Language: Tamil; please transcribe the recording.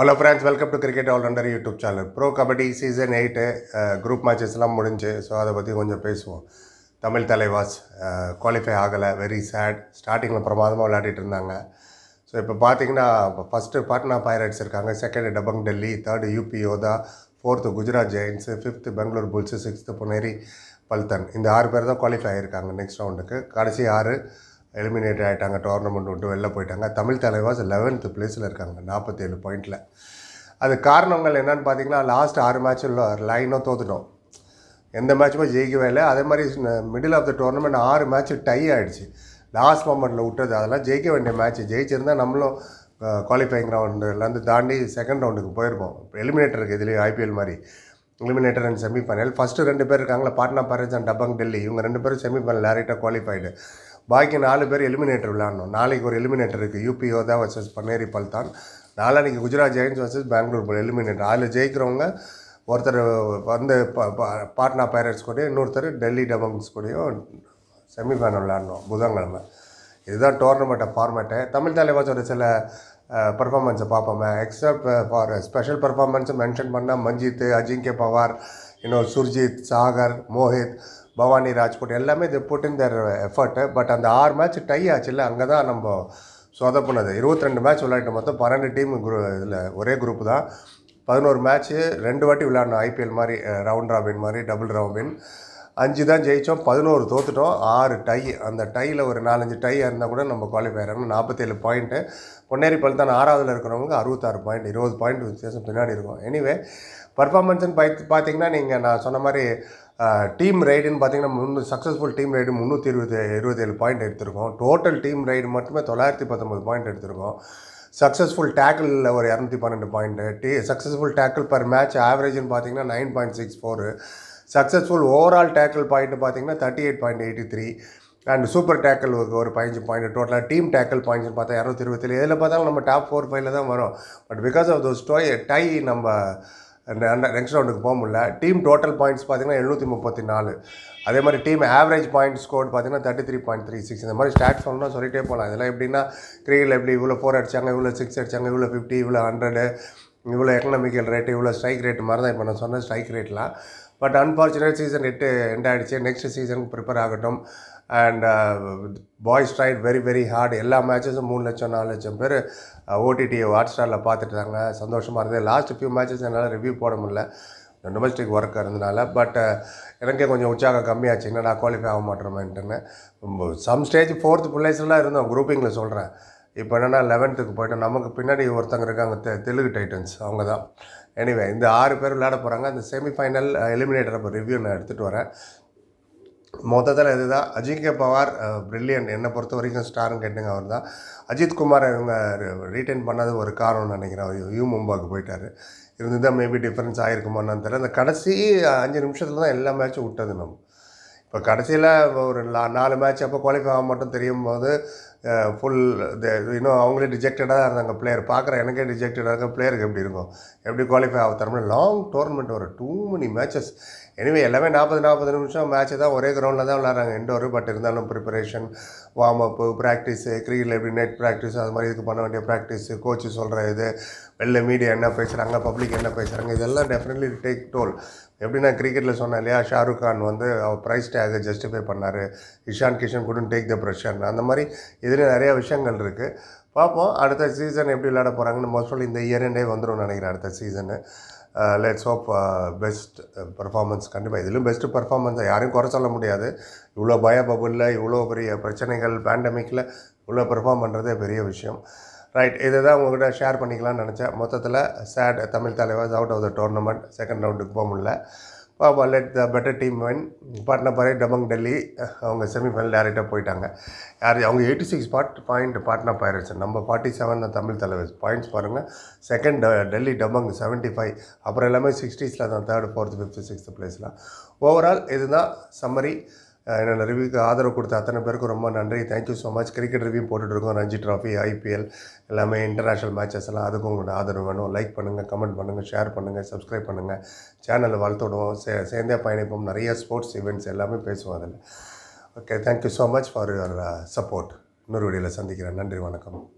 hello friends welcome to cricket all rounder YouTube channel bro kabaddi season eight group மேட்சஸ்லாம் முடிஞ்சு ஸோ அதை பற்றி கொஞ்சம் பேசுவோம் தமிழ் தலைவாஸ் குவாலிஃபை uh, ஆகலை வெரி சேட் ஸ்டார்டிங்கில் பிரமாதமாக விளையாடிட்டு இருந்தாங்க ஸோ இப்போ பார்த்தீங்கன்னா இப்போ ஃபஸ்ட்டு பாட்னா பைரட்ஸ் இருக்காங்க second Dabang Delhi third UP Yoddha fourth Gujarat Giants fifth Bengaluru Bulls sixth Puneri Paltan இந்த ஆறு பேர் தான் குவாலிஃபை ஆகியிருக்காங்க நெக்ஸ்ட் ரவுண்டுக்கு கடைசி ஆறு எலிமினேட் ஆகிட்டாங்க டோர்னமெண்ட் விட்டு வெளில போயிட்டாங்க தமிழ் தலைவாஸ் லெவன்த்து பிளேஸில் இருக்காங்க நாற்பத்தேழு பாயிண்டில் அது காரணங்கள் என்னென்னு பார்த்தீங்கன்னா லாஸ்ட் ஆறு மேட்சில் லைனும் தோத்துட்டோம் எந்த மேட்சுமே ஜெயிக்கவே இல்லை அதே மாதிரி மிடில் ஆஃப் த டோர்னமெண்ட் ஆறு மேட்ச்சு டை ஆகிடுச்சு லாஸ்ட் மொமெண்ட்டில் விட்டது அதெல்லாம் ஜெயிக்க வேண்டிய மேட்ச் ஜெயிச்சிருந்தால் நம்மளும் குவாலிஃபைங் ரவுண்டுலேருந்து தாண்டி செகண்ட் ரவுண்டுக்கு போயிருப்போம் எலிமினேட்டருக்கு இதுலேயும் ஐபிஎல் மாதிரி எலிமினேட்டர் அண்ட் செமிஃபைனல் ஃபஸ்ட்டு ரெண்டு பேர் இருக்காங்களா பாட்னா பாரேஜ் அண்ட் டபங் டெல்லி இவங்க ரெண்டு பேரும் செமிஃபைனல் டேரெக்டாக குவாலிஃபைடு பாக்கி நாலு பேர் எலிமினேட்டர் விளையாடணும் நாளைக்கு ஒரு எலிமினேட்டர் இருக்குது யூபிஓ தான் வர்சஸ் பன்னேரி பல்தான் நாளைக்கு Gujarat Giants versus Bengaluru Bulls eliminator அதில் ஜெயிக்கிறவங்க ஒருத்தர் வந்து பாட்னா பைரட்ஸ் கூடயும் இன்னொருத்தர் டெல்லி டபங்ஸ் கூடயும் செமிஃபைனல் விளாடணும் புதன்கிழமை இதுதான் டோர்னமெண்ட்டை ஃபார்மேட்டு தமிழ் தலைவாசோட சில பர்ஃபார்மன்ஸை பார்ப்போமே எக்ஸ்ட்ரா ஃபார் ஸ்பெஷல் பர்ஃபார்மன்ஸை மென்ஷன் பண்ணால் மஞ்சித் அஜிங்கே பவார் இன்னொரு சுர்ஜித் சாகர் மோஹித் பவானி ராஜ்கோட் எல்லாமே இது put in their effort but அந்த ஆறு மேட்ச் டை இல்லை அங்கே தான் நம்ம சொதப்புனது இருபத்தி ரெண்டு மேட்ச் விளையாட்டு மொத்தம் பன்னெண்டு டீம் குரு இதில் ஒரே குரூப் தான் பதினோரு மேட்ச்சு ரெண்டு வாட்டி விளையாடணும் ஐபிஎல் மாதிரி ரவுண்ட் ராபின் மாதிரி டபுள் ராபின் அஞ்சு தான் ஜெயித்தோம் பதினோரு தோத்துட்டோம் ஆறு டை அந்த டையில் ஒரு நாலஞ்சு டை இருந்தால் கூட நம்ம குவாலிஃபை ஆகிறோம் நாற்பத்தேழு பாயிண்ட்டு பொன்னேரி தான் ஆறாவதில் இருக்கிறவங்க அறுபத்தாறு பாயிண்ட் இருபது பாயிண்ட் வித்தியாசம் பின்னாடி இருக்கும் எனிவே பர்ஃபார்மன்ஸ்னு பார்த்து பார்த்தீங்கன்னா நீங்கள் நான் சொன்ன மாதிரி டீம் ரைடுன்னு பார்த்தீங்கன்னா முந்நூறு சக்ஸஸ்ஃபுல் டீம் ரைடு முந்நூற்றி இருபது இருபத்தேழு பாயிண்ட் எடுத்திருக்கோம் டோட்டல் டீம் ரைடு மட்டுமே தொள்ளாயிரத்தி பத்தொம்பது பாயிண்ட் எடுத்திருக்கோம் சக்ஸஸ்ஃபுல் டேக்கிளில் ஒரு இரநூத்தி பன்னெண்டு பாயிண்ட்டு டி சக்ஸஸ்ஃபுல் டேக்கிள் பர் மேட்ச் ஆவரேஜ்னு பார்த்தீங்கன்னா nine point six four successful overall tackle point பார்த்தீங்கன்னா thirty eight point eighty three and super tackle ஒரு பதினஞ்சு பாயிண்ட் டோட்டலாக டீம் டேக்கிள் பாயிண்ட்ஸ்னு பார்த்தா இரநூத்தி இருபத்தி ஏழு எதில் பார்த்தாலும் நம்ம டாப் ஃபோர் ஃபைவ்ல தான் வரும் பட் பிகாஸ் ஆஃப் தோஸ் டோய் டை நம்ம நெக்ஸ்ட் ரவுண்டுக்கு போக முடியல டீம் டோட்டல் பாயிண்ட்ஸ் பார்த்திங்கன்னா எழுநூற்றி முப்பத்தி நாலு அதே மாதிரி டீம் ஆவரேஜ் பாயிண்ட் ஸ்கோர் பார்த்திங்கன்னா thirty three point three six இந்த மாதிரி ஸ்டார்ட் சொன்னால் சொல்லிகிட்டே போகலாம் இதெல்லாம் எப்படின்னா கிரிக்கெட்டில் எப்படி இவ்வளோ ஃபோர் அடிச்சாங்க இவ்வளோ சிக்ஸ் அடிச்சாங்க இவ்வளோ ஃபிஃப்டி இவ்வளோ ஹண்ட்ரடு இவ்வளோ எக்கனாமிக்கல் ரேட்டு இவ்வளோ ஸ்ட்ரைக் ரேட் மாதிரி தான் இப்போ நான் சொன்ன ஸ்ட்ரைக் ரேட்லாம் பட் அன்ஃபார்ச்சுனேட் சீசன் எட்டு எண்ட் ஆகிடுச்சு நெக்ஸ்ட் சீசனுக்கு ப்ரிப்பேர் ஆகட்டும் and boys tried very very hard எல்லா மேட்சஸும் மூணு லட்சம் நாலு லட்சம் பேர் uh, ஓடிடி ஹாட் ஸ்டாரில் இருந்தாங்க சந்தோஷமாக இருந்தது லாஸ்ட் ஃபியூ மேட்சஸ் என்னால் ரிவ்யூ போட முடியல டொமஸ்டிக் ஒர்க் இருந்தனால பட் எனக்கே கொஞ்சம் உற்சாகம் கம்மியாச்சு நான் குவாலிஃபை ஆக மாட்டேறமேன்ட்டுன்னு சம் ஸ்டேஜ் ஃபோர்த் பிளேஸ்லாம் இருந்தோம் குரூப்பிங்கில் சொல்கிறேன் இப்போ என்னென்னா லெவன்த்துக்கு போய்ட்டு நமக்கு பின்னாடி ஒருத்தங்க இருக்காங்க தெ தெலுங்கு டைட்டன்ஸ் அவங்க தான் எனிவே இந்த ஆறு பேர் விளையாட போகிறாங்க அந்த செமிஃபைனல் எலிமினேட்டர் அப்போ ரிவ்யூ நான் எடுத்துகிட்டு வரேன் மொத்தத்தில் இதுதான் அஜிங்கே பவார் பிரில்லியன் என்னை பொறுத்த வரைக்கும் ஸ்டார்னு கேட்டுங்க அவர் தான் அஜித் குமார் இவங்க ரீட்டைன் பண்ணது ஒரு காரணம்னு நினைக்கிறேன் அவர் யூ மும்பாவுக்கு போயிட்டார் இருந்து தான் மேபி டிஃப்ரென்ஸ் ஆகிருக்குமான்னு தெரியல அந்த கடைசி அஞ்சு நிமிஷத்தில் தான் எல்லா மேட்சும் விட்டது நம்ம இப்போ கடைசியில் ஒரு நாலு மேட்ச் அப்போ குவாலிஃபை ஆக மட்டும் தெரியும் போது ஃபுல் இன்னும் அவங்களே டிஜெக்டடாக இருந்தாங்க பிளேயர் பார்க்குற எனக்கே டிஜெக்டடாக இருக்க பிளேயருக்கு எப்படி இருக்கும் எப்படி குவாலிஃபை ஆகுத்தாருமே லாங் டோர்னமெண்ட் ஒரு டூ மணி மேட்சஸ் எனிவே எல்லாமே நாற்பது நாற்பது நிமிஷம் மேட்ச் தான் ஒரே கிரவுண்டில் தான் விளாட்றாங்க இன்டோர் பட் இருந்தாலும் ப்ரிப்பரேஷன் வார்ம் அப்பு ப்ராக்டிஸு கிரிக்கெட்டில் எப்படி நெட் ப்ராக்டிஸ் அது மாதிரி இதுக்கு பண்ண வேண்டிய ப்ராக்டிஸு கோச்சு சொல்கிற இது வெளில மீடியா என்ன பேசுகிறாங்க பப்ளிக் என்ன பேசுகிறாங்க இதெல்லாம் டெஃபினெட்லி டேக் டோல் நான் கிரிக்கெட்டில் சொன்னேன் இல்லையா ஷாருக் கான் வந்து அவர் ப்ரைஸ் டேகை ஜஸ்டிஃபை பண்ணார் Ishan Kishan couldn't take the pressure அந்த மாதிரி இதில் நிறையா விஷயங்கள் இருக்குது பார்ப்போம் அடுத்த சீசன் எப்படி விளையாட போகிறாங்கன்னு மோஸ்ட்லி இந்த இயர் எண்டே வந்துடும் நினைக்கிறேன் அடுத்த season let's hope best performance கண்டிப்பாக இதிலும் பெஸ்ட்டு பர்ஃபார்மன்ஸை யாரையும் குறை சொல்ல முடியாது இவ்வளோ பய பபுளில் இவ்வளோ பெரிய பிரச்சனைகள் பேண்டமிக்கில் இவ்வளோ பெர்ஃபார்ம் பண்ணுறதே பெரிய விஷயம் ரைட் இதை தான் உங்கள்கிட்ட ஷேர் பண்ணிக்கலாம்னு நினச்சேன் மொத்தத்தில் sad Tamil Thalaivas out of the tournament second ரவுண்டுக்கு போக முடியல let the better team win Patna பரே டபங் டெல்லி அவங்க செமிஃபைனல் டேரெக்டாக போயிட்டாங்க யார் அவங்க எயிட்டி சிக்ஸ் பாட் பாயிண்ட் பாட்னா பைரட்ஸ் நம்ம forty seven Tamil Thalaivas points பாருங்கள் second Delhi Dabang seventy five அப்புறம் எல்லாமே சிக்ஸ்டீஸில் தான் தேர்டு ஃபோர்த்து ஃபிஃப்த்து சிக்ஸ்த்து பிளேஸ்லாம் ஓவரால் இதுதான் சம்மரி என்னோட ரிவ்யூக்கு ஆதரவு கொடுத்த அத்தனை பேருக்கும் ரொம்ப நன்றி thank you so much cricket review போட்டுட்ருக்கோம் ரஞ்சி ட்ராஃபி ஐபிஎல் எல்லாமே இன்டர்நேஷ்னல் மேட்சஸ் எல்லாம் அதுக்கும் உங்களோட ஆதரவு வேணும் லைக் பண்ணுங்கள் கமெண்ட் பண்ணுங்கள் ஷேர் பண்ணுங்கள் சப்ஸ்கிரைப் பண்ணுங்கள் சேனலை வளர்த்துடுவோம் சே சேர்ந்தே பயணிப்போம் நிறைய ஸ்போர்ட்ஸ் இவெண்ட்ஸ் எல்லாமே பேசுவோம் அதில் okay thank you so much for your support இன்னொரு வீடியோவில் சந்திக்கிறேன் நன்றி வணக்கம்